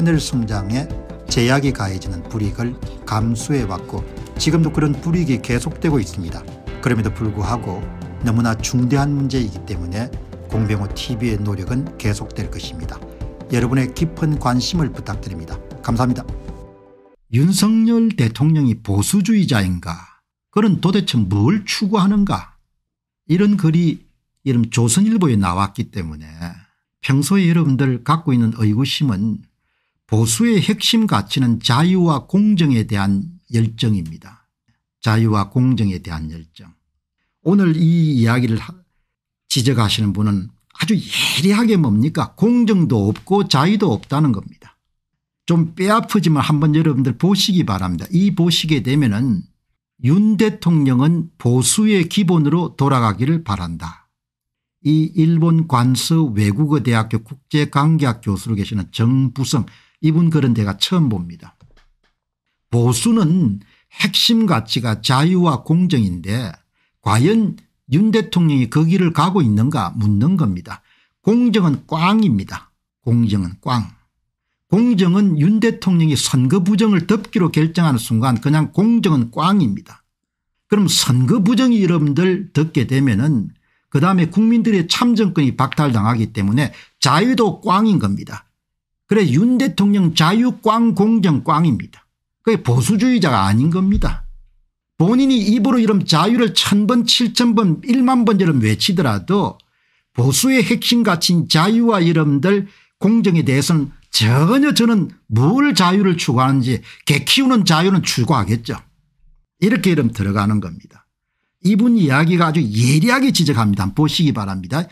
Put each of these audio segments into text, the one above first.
하늘 성장에 제약이 가해지는 불이익을 감수해왔고 지금도 그런 불이익이 계속되고 있습니다. 그럼에도 불구하고 너무나 중대한 문제이기 때문에 공병호 TV의 노력은 계속될 것입니다. 여러분의 깊은 관심을 부탁드립니다. 감사합니다. 윤석열 대통령이 보수주의자인가? 그는 도대체 뭘 추구하는가? 이런 글이 이름 조선일보에 나왔기 때문에 평소에 여러분들 갖고 있는 의구심은 보수의 핵심 가치는 자유와 공정에 대한 열정입니다. 자유와 공정에 대한 열정. 오늘 이 이야기를 지적하시는 분은 아주 예리하게 뭡니까 공정도 없고 자유도 없다는 겁니다. 좀빼아프지만 한번 여러분들 보시기 바랍니다. 이 보시게 되면 은윤 대통령은 보수의 기본으로 돌아가기를 바란다. 이 일본 관서 외국어대학교 국제관계학 교수로 계시는 정부성 이분 그런 데가 처음 봅니다. 보수는 핵심 가치가 자유와 공정인데 과연 윤 대통령이 거기를 그 가고 있는가 묻는 겁니다. 공정은 꽝입니다. 공정은 꽝. 공정은 윤 대통령이 선거 부정을 덮기로 결정하는 순간 그냥 공정은 꽝입니다. 그럼 선거 부정이 여러분들 덮게 되면은 그 다음에 국민들의 참정권이 박탈당하기 때문에 자유도 꽝인 겁니다. 그래 윤 대통령 자유꽝 공정꽝입니다. 그게 보수주의자가 아닌 겁니다. 본인이 입으로 이런 자유를 천번 칠천 번 일만 번처럼 외치더라도 보수의 핵심 가치인 자유와 이름들 공정에 대해서는 전혀 저는 뭘 자유를 추구하는지 개 키우는 자유는 추구하겠죠. 이렇게 이름 들어가는 겁니다. 이분 이야기가 아주 예리하게 지적합니다. 보시기 바랍니다.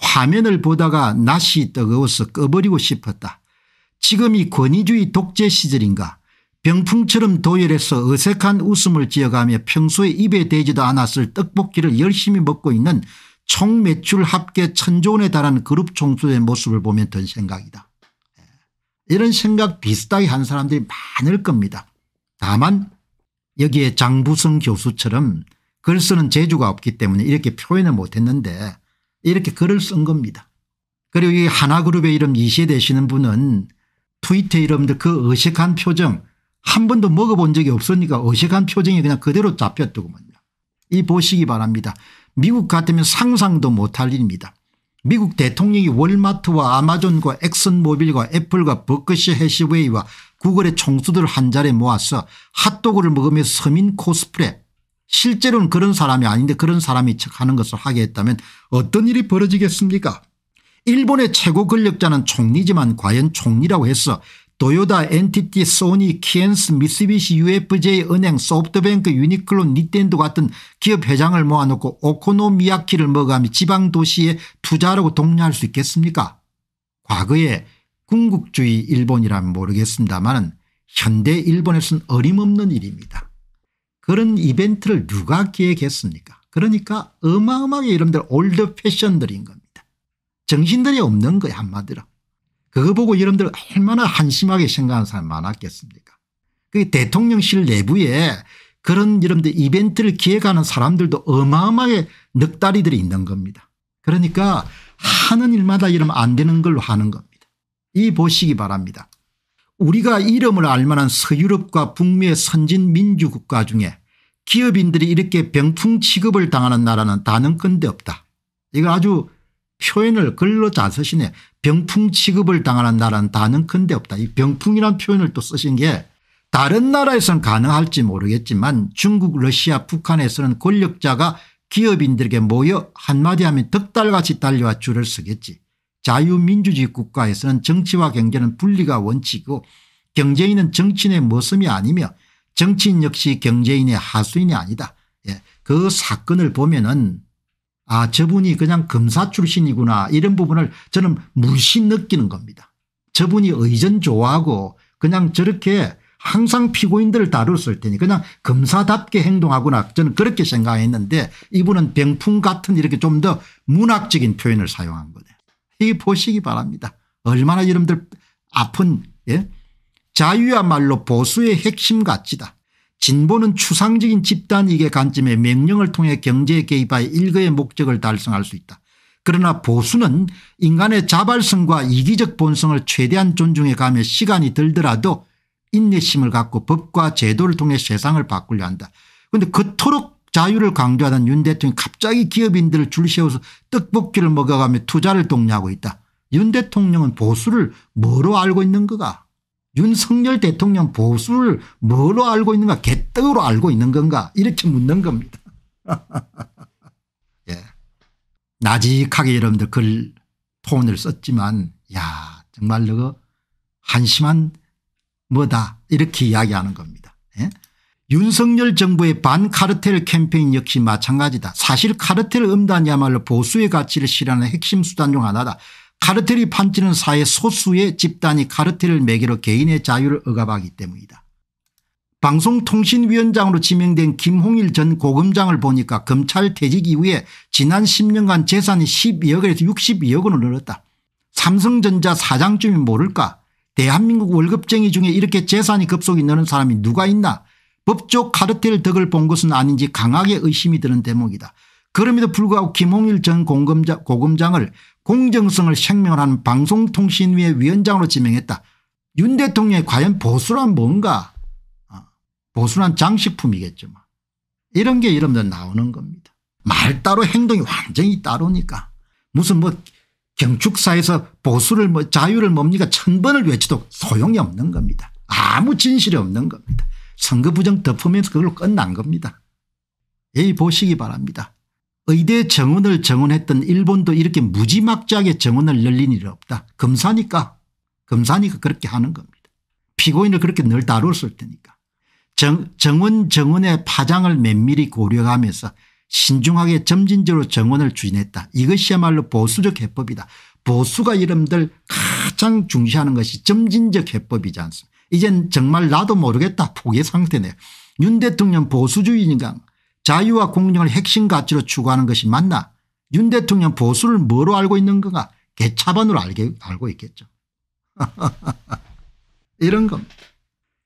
화면을 보다가 낯이 뜨거워서 꺼버리고 싶었다. 지금이 권위주의 독재 시절인가 병풍처럼 도열해서 어색한 웃음을 지어가며 평소에 입에 대지도 않았을 떡볶이를 열심히 먹고 있는 총 매출 합계 천조 원에 달한 그룹 총수의 모습을 보면 든 생각이다. 예. 이런 생각 비슷하게 한 사람들이 많을 겁니다. 다만 여기에 장부성 교수처럼 글 쓰는 재주가 없기 때문에 이렇게 표현을 못했는데 이렇게 글을 쓴 겁니다. 그리고 이 하나그룹의 이름 이시에 되시는 분은 트위터이름들그 어색한 표정 한 번도 먹어본 적이 없으니까 어색한 표정이 그냥 그대로 잡혔더구먼요. 이 보시기 바랍니다. 미국 같으면 상상도 못할 일입니다. 미국 대통령이 월마트와 아마존과 엑슨모빌과 애플과 버크시 해시웨이와 구글의 총수들 한 자리에 모아서 핫도그를 먹으며 서민 코스프레 실제로는 그런 사람이 아닌데 그런 사람이 척하는 것을 하게 했다면 어떤 일이 벌어지겠습니까 일본의 최고 권력자는 총리지만 과연 총리라고 해서 도요다, 엔티티, 소니, 키엔스, 미쓰비시, UFJ, 은행, 소프트뱅크, 유니클로, 니텐도 같은 기업 회장을 모아놓고 오코노미야키를 먹어가며 지방도시에 투자하고 라 독려할 수 있겠습니까 과거에 궁극주의 일본이라면 모르겠습니다만 현대 일본에선 어림없는 일입니다. 그런 이벤트를 누가 기획했습니까 그러니까 어마어마하게 이름들 올드 패션들인 겁니다. 정신들이 없는 거야 한마디로. 그거 보고 여러분들 얼마나 한심하게 생각하는 사람 많았겠습니까 그 대통령실 내부에 그런 여러분들 이벤트를 기획하는 사람들도 어마어마하게 넉다리들이 있는 겁니다. 그러니까 하는 일마다 이러면 안 되는 걸로 하는 겁니다. 이 보시기 바랍니다. 우리가 이름을 알만한 서유럽과 북미의 선진 민주국가 중에 기업인들이 이렇게 병풍 취급을 당하는 나라는 다는건데 없다. 이거 아주 표현을 글로도 안 쓰시네. 병풍 취급을 당하는 나라는 단은큰데 없다. 이 병풍이란 표현을 또 쓰신 게 다른 나라에서는 가능할지 모르겠지만 중국 러시아 북한에서는 권력자가 기업인들에게 모여 한마디 하면 덕달같이 달려와 줄을 서겠지. 자유민주주의 국가에서는 정치와 경제는 분리가 원칙이고 경제인은 정치인의 모습이 아니며 정치인 역시 경제인의 하수인이 아니다. 예. 그 사건을 보면 은아 저분이 그냥 검사 출신이구나 이런 부분을 저는 물씬 느끼는 겁니다. 저분이 의전 좋아하고 그냥 저렇게 항상 피고인들을 다뤘을 테니 그냥 검사답게 행동하구나 저는 그렇게 생각했는데 이분은 병풍 같은 이렇게 좀 더 문학적인 표현을 사용한 거네요. 이 보시기 바랍니다. 얼마나 여러분들 아픈 예? 자유야말로 보수의 핵심 가치다. 진보는 추상적인 집단 이익의 관점에 명령을 통해 경제에 개입하여 일거의 목적을 달성할 수 있다. 그러나 보수는 인간의 자발성과 이기적 본성을 최대한 존중해 가며 시간이 들더라도 인내심을 갖고 법과 제도를 통해 세상을 바꾸려 한다. 그런데 그토록 자유를 강조하던 윤 대통령이 갑자기 기업인들을 줄 세워서 떡볶이를 먹여가며 투자를 독려하고 있다. 윤 대통령은 보수를 뭐로 알고 있는 거가 윤석열 대통령 보수를 뭐로 알고 있는가 개떡으로 알고 있는 건가 이렇게 묻는 겁니다. 예. 나직하게 여러분들 글 톤을 썼지만 야 정말 너거 한심한 뭐다 이렇게 이야기하는 겁니다. 예? 윤석열 정부의 반카르텔 캠페인 역시 마찬가지다. 사실 카르텔 음란이야말로 보수의 가치를 실현하는 핵심 수단 중 하나다. 카르텔이 판치는 사회 소수의 집단이 카르텔을 매개로 개인의 자유를 억압하기 때문이다. 방송통신위원장으로 지명된 김홍일 전 고검장을 보니까 검찰 퇴직 이후에 지난 10년간 재산이 12억에서 62억 원을 늘었다. 삼성전자 사장쯤이 모를까 대한민국 월급쟁이 중에 이렇게 재산이 급속히 느는 사람이 누가 있나 법적 카르텔 덕을 본 것은 아닌지 강하게 의심이 드는 대목이다. 그럼에도 불구하고 김홍일 전 고검장을 공정성을 생명하는 방송통신위의 위원장으로 지명했다. 윤 대통령이 과연 보수란 뭔가 아, 보수란 장식품이겠죠. 뭐. 이런 게 여러분들 나오는 겁니다. 말 따로 행동이 완전히 따로니까 무슨 뭐 경축사에서 보수를 뭐 자유를 뭡니까 천번을 외치도 소용이 없는 겁니다. 아무 진실이 없는 겁니다. 선거 부정 덮으면서 그걸로 끝난 겁니다. 예 보시기 바랍니다. 의대 정원을 정원했던 일본도 이렇게 무지막지하게 정원을 열린 일이 없다. 검사니까 검사니까 그렇게 하는 겁니다. 피고인을 그렇게 늘 다뤘을 테니까. 정, 정원 정원의 파장을 면밀히 고려하면서 신중하게 점진적으로 정원을 추진했다. 이것이야말로 보수적 해법이다. 보수가 이름들 가장 중시하는 것이 점진적 해법이지 않습니까 이젠 정말 나도 모르겠다 포기 상태네요. 윤 대통령 보수주의니까 자유와 공정을 핵심 가치로 추구하는 것이 맞나 윤 대통령 보수를 뭐로 알고 있는 건가 개차반으로 알게, 알고 있겠죠. 이런 겁니다.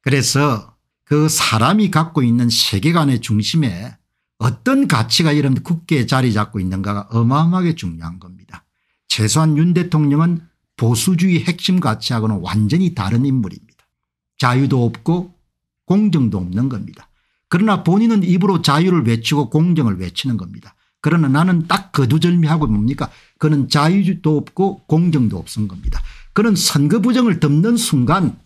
그래서 그 사람이 갖고 있는 세계관의 중심에 어떤 가치가 이런 굳게 자리 잡고 있는가가 어마어마하게 중요한 겁니다. 최소한 윤 대통령은 보수주의 핵심 가치하고는 완전히 다른 인물입니다. 자유도 없고 공정도 없는 겁니다. 그러나 본인은 입으로 자유를 외치고 공정을 외치는 겁니다. 그러나 나는 딱 거두절미하고 그 뭡니까 그는 자유도 없고 공정도 없은 겁니다. 그런 선거 부정을 덮는 순간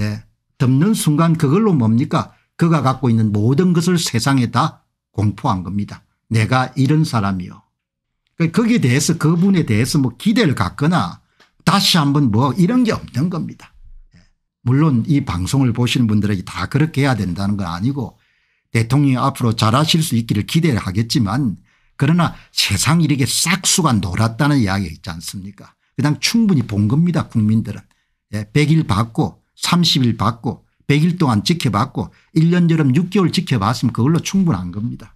예, 덮는 순간 그걸로 뭡니까 그가 갖고 있는 모든 것을 세상에 다 공포한 겁니다. 내가 이런 사람이요. 그러니까 거기에 대해서 그분에 대해서 뭐 기대를 갖거나 다시 한번 뭐 이런 게 없는 겁니다. 예, 물론 이 방송을 보시는 분들에게 다 그렇게 해야 된다는 건 아니고 대통령이 앞으로 잘하실 수 있기를 기대를 하겠지만 그러나 세상 이렇게 싹수가 놀았다는 이야기가 있지 않습니까 그냥 충분히 본 겁니다 국민들은. 100일 예, 받고 30일 받고 100일 동안 지켜봤고 1년 여름 6개월 지켜봤으면 그걸로 충분한 겁니다.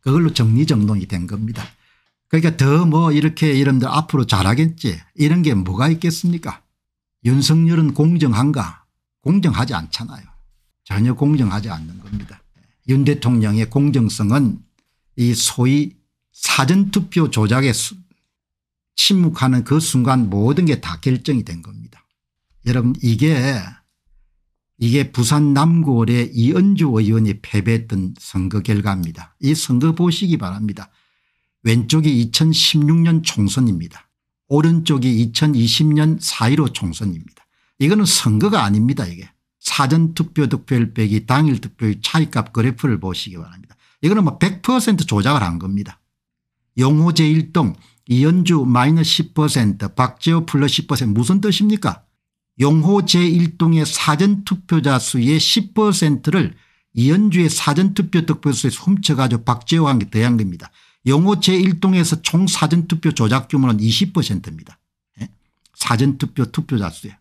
그걸로 정리정돈이 된 겁니다. 그러니까 더 뭐 이렇게 여러분들 앞으로 잘하겠지 이런 게 뭐가 있겠습니까 윤석열은 공정한가 공정하지 않잖아요. 전혀 공정하지 않는 겁니다. 윤 대통령의 공정성은 이 소위 사전투표 조작에 침묵하는 그 순간 모든 게 다 결정이 된 겁니다. 여러분 이게 이게 부산 남구월의 이은주 의원이 패배했던 선거 결과입니다. 이 선거 보시기 바랍니다. 왼쪽이 2016년 총선입니다. 오른쪽이 2020년 4.15 총선입니다. 이거는 선거가 아닙니다 이게. 사전투표 득표율 빼기 당일 득표율 차이값 그래프를 보시기 바랍니다. 이거는 뭐 100% 조작을 한 겁니다. 영호 제1동 이현주 마이너스 10% 박재호 플러스 10% 무슨 뜻입니까 용호 제1동의 사전투표자 수의 10%를 이현주의 사전투표 득표수에 훔쳐가지고 박재호한테 대한 겁니다. 용호 제1동에서 총 사전투표 조작 규모는 20%입니다. 예? 사전투표 투표자 수에.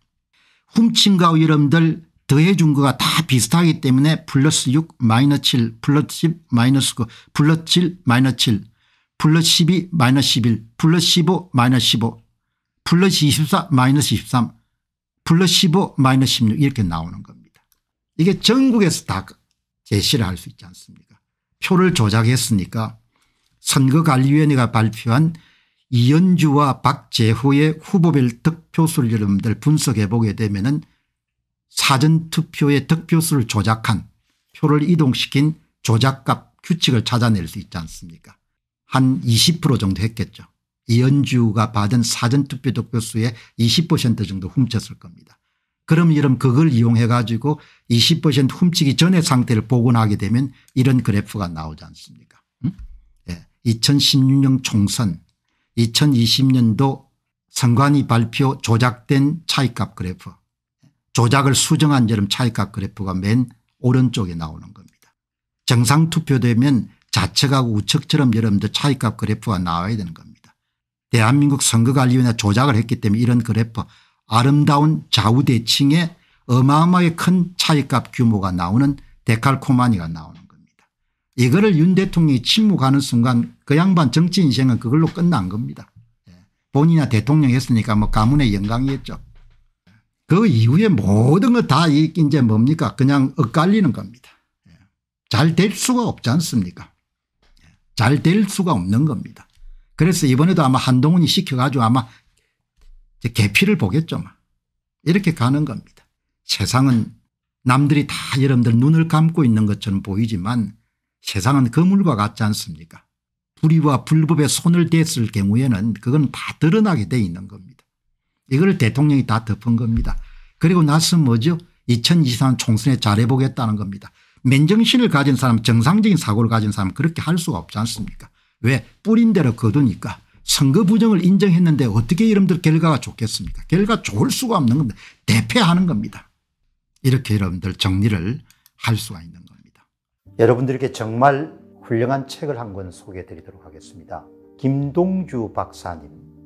훔친 가우 여러분들 더해준 거가 다 비슷하기 때문에 플러스 6 마이너스 7 플러스 10 마이너스 9 플러스 7 마이너스 7 플러스 12 마이너스 11 플러스 15 마이너스 15 플러스 24 마이너스 23 플러스 15 마이너스 16 이렇게 나오는 겁니다. 이게 전국에서 다 제시를 할 수 있지 않습니까 표를 조작했으니까 선거관리위원회가 발표한 이연주와 박재호의 후보별 득표수를 여러분들 분석해 보게 되면 은 사전투표의 득표수를 조작한 표를 이동시킨 조작값 규칙을 찾아낼 수 있지 않습니까 한 20% 정도 했겠죠. 이현주가 받은 사전투표 득표수의 20% 정도 훔쳤을 겁니다. 그럼 이런 그걸 이용해 가지고 20% 훔치기 전의 상태를 복원하게 되면 이런 그래프가 나오지 않습니까 응? 예. 2016년 총선 2020년도 선관위 발표 조작된 차익값 그래프 조작을 수정한 여름 차익각 그래프가 맨 오른쪽에 나오는 겁니다. 정상투표되면 좌측하고 우측처럼 여러분들 차익값 그래프가 나와야 되는 겁니다. 대한민국 선거관리위원회 조작을 했기 때문에 이런 그래프 아름다운 좌우대칭에 어마어마하게 큰 차익값 규모가 나오는 데칼코마니가 나오는 겁니다. 이거를 윤 대통령이 침묵하는 순간 그 양반 정치 인생은 그걸로 끝난 겁니다. 예, 본인이 대통령 했으니까 뭐 가문의 영광이었죠. 그 이후에 모든 거다 이제 뭡니까 그냥 엇갈리는 겁니다. 예. 잘될 수가 없지 않습니까 예. 잘될 수가 없는 겁니다. 그래서 이번에도 아마 한동훈이 시켜가지고 아마 개피를 보겠죠. 뭐. 이렇게 가는 겁니다. 세상은 남들이 다 여러분들 눈을 감고 있는 것처럼 보이지만 세상은 그물과 같지 않습니까 불의와 불법에 손을 댔을 경우에는 그건 다 드러나게 돼 있는 겁니다. 이걸 대통령이 다 덮은 겁니다. 그리고 나서 뭐죠 2023 총선에 잘해보겠다는 겁니다. 맨정신을 가진 사람 정상적인 사고를 가진 사람 그렇게 할 수가 없지 않습니까 왜 뿌린 대로 거두니까 선거 부정을 인정했는데 어떻게 여러분들 결과가 좋겠습니까 결과 좋을 수가 없는 겁니다. 대패하는 겁니다. 이렇게 여러분들 정리를 할 수가 있는 겁니다. 여러분들께 정말 훌륭한 책을 한 권 소개해 드리도록 하겠습니다. 김동주 박사님